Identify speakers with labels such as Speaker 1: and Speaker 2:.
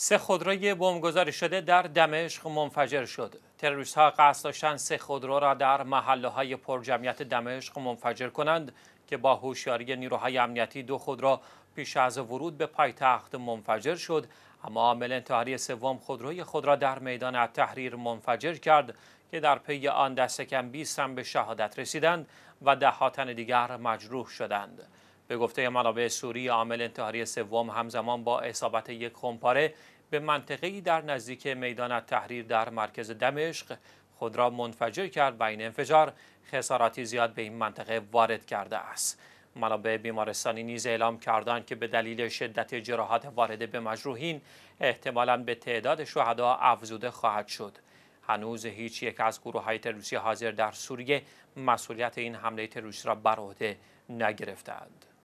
Speaker 1: سه خودروی بمبگذاری شده در دمشق منفجر شد. تروریست ها قصد داشتند سه خودرو را در محله های پرجمعیت دمشق منفجر کنند که با هوشیاری نیروهای امنیتی دو خودرو پیش از ورود به پایتخت منفجر شد اما عامل انتحاری سوم خودروی خود را در میدان تحریر منفجر کرد که در پی آن دست کم 20 به شهادت رسیدند و ده دیگر مجروح شدند. به گفته منابع سوری عامل انتحاری سوم همزمان با اصابت یک خمپاره به منطقه‌ای در نزدیک میدان تحریر در مرکز دمشق خود را منفجر کرد و این انفجار خساراتی زیاد به این منطقه وارد کرده است منابع بیمارستانی نیز اعلام کردند که به دلیل شدت جراحات وارده به مجروحین احتمالا به تعداد شهدا افزوده خواهد شد هنوز هیچ یک از گروه های تروریستی حاضر در سوریه مسئولیت این حمله تروریستی را بر عهده نگرفتند